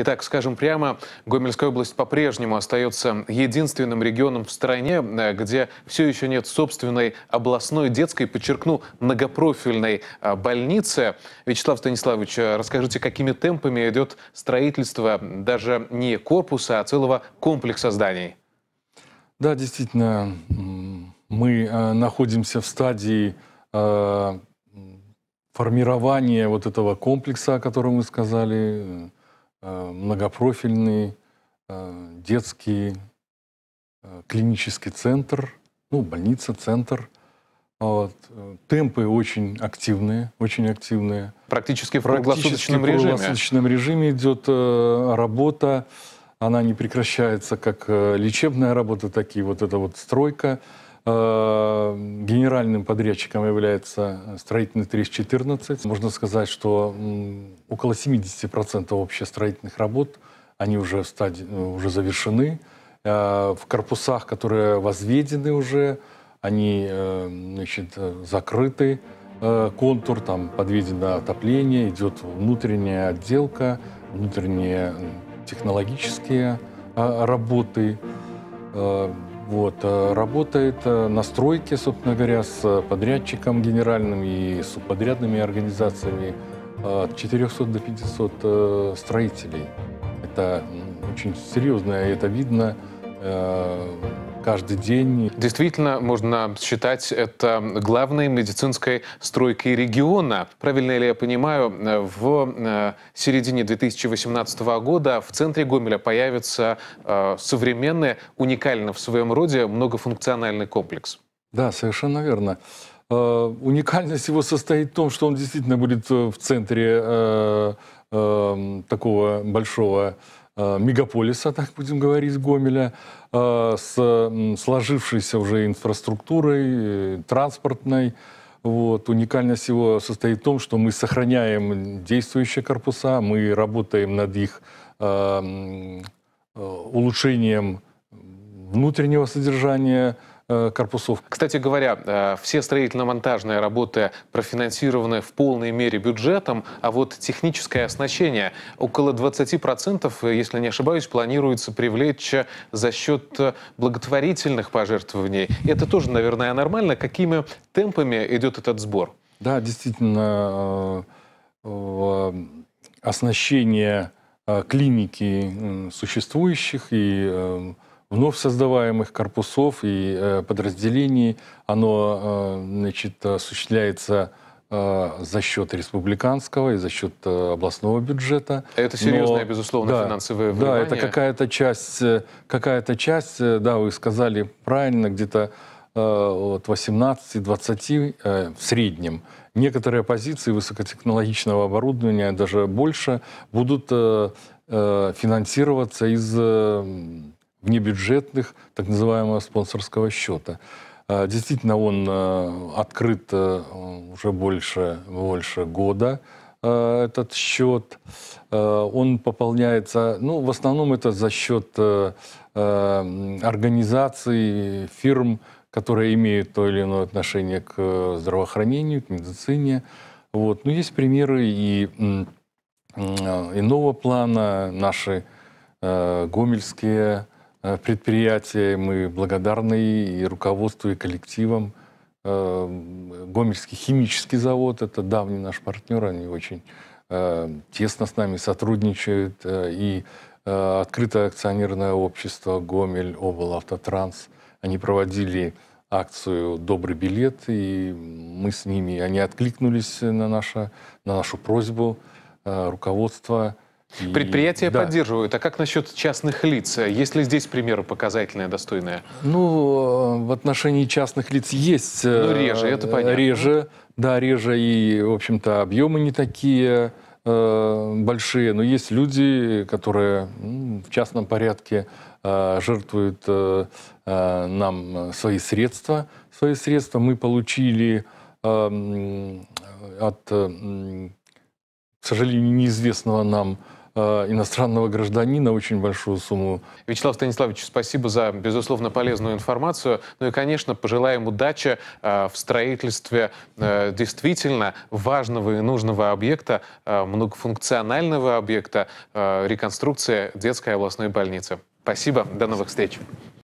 Итак, скажем прямо, Гомельская область по-прежнему остается единственным регионом в стране, э, где все еще нет собственной областной детской, подчеркну, многопрофильной э, больницы. Вячеслав Станиславович, э, расскажите, какими темпами идет строительство даже не корпуса, а целого комплекса зданий? Да, действительно, мы находимся в стадии формирования вот этого комплекса, о котором вы сказали, Э, многопрофильный э, детский э, клинический центр, ну, больница, центр. Вот. Темпы очень активные, очень активные. Практически в круглосуточном режиме. В круглосуточном режиме идет работа. Она не прекращается, как лечебная работа, такие вот эта вот стройка. Э, генеральным подрядчиком является э, строительный 314. Можно сказать, что около 70% вообще строительных работ, они уже, в стадии, э, уже завершены. В корпусах, которые возведены уже, они значит, закрыты. Контур, там подведено отопление, идет внутренняя отделка, внутренние технологические а, работы. Вот, э, работает э, на стройке, собственно говоря, с э, подрядчиком генеральным и с подрядными организациями от 400 до 500 строителей. Это очень серьезно, это видно каждый день. Действительно, можно считать это главной медицинской стройкой региона. Правильно ли я понимаю, в э, середине 2018 года в центре Гомеля появится э, современный, уникальный в своем роде многофункциональный комплекс? Да, совершенно верно. Э, уникальность его состоит в том, что он действительно будет в центре такого большого Э, мегаполиса, так будем говорить, Гомеля, э, с сложившейся уже инфраструктурой, э, транспортной. Вот. Уникальность его состоит в том, что мы сохраняем действующие корпуса, мы работаем над их улучшением внутреннего содержания, Э, корпусов. Кстати говоря, э, все строительно-монтажные работы профинансированы в полной мере бюджетом, а вот техническое оснащение около 20%, э, если не ошибаюсь, планируется привлечь за счет благотворительных пожертвований. Это тоже, наверное, нормально. Какими темпами идет этот сбор? Да, действительно, оснащение клиники существующих и вновь создаваемых корпусов и э, подразделений. Оно э, значит, осуществляется э, за счет республиканского и за счет областного бюджета. Это серьезное, Но, безусловно, да, финансовое внимание. Да, это какая-то часть, какая-то часть, да, вы сказали правильно, где-то от 18-20 в среднем. Некоторые позиции высокотехнологичного оборудования, даже больше, будут финансироваться из небюджетных так называемого спонсорского счета. А, действительно, он а, открыт а, уже больше, больше года, этот счет. Он пополняется, ну, в основном это за счет организаций, фирм, которые имеют то или иное отношение к э, здравоохранению, к медицине. Вот. Но ну, есть примеры и иного плана. Наши э, гомельские Э, предприятие. Мы благодарны и руководству, и коллективам. Э, Гомельский химический завод – это давний наш партнер, они очень э, тесно с нами сотрудничают. И открытое акционерное общество «Гомель», «Обл Автотранс», они проводили акцию «Добрый билет», и мы с ними, они откликнулись на, наше, на нашу просьбу руководства руководство и, Предприятия да. поддерживают. А как насчет частных лиц? Есть ли здесь примеры показательные, достойные? Ну, э, в отношении частных лиц есть. Э, ну, реже, это э, понятно. Реже, да, реже и, в общем-то, объемы не такие большие, но есть люди, которые в частном порядке жертвуют нам свои средства. Свои средства мы получили от, к сожалению, неизвестного нам Э, иностранного гражданина очень большую сумму. Вячеслав Станиславович, спасибо за, безусловно, полезную информацию. Ну и, конечно, пожелаем удачи э, в строительстве э, действительно важного и нужного объекта, многофункционального объекта реконструкции детской областной больницы. Спасибо, до новых встреч.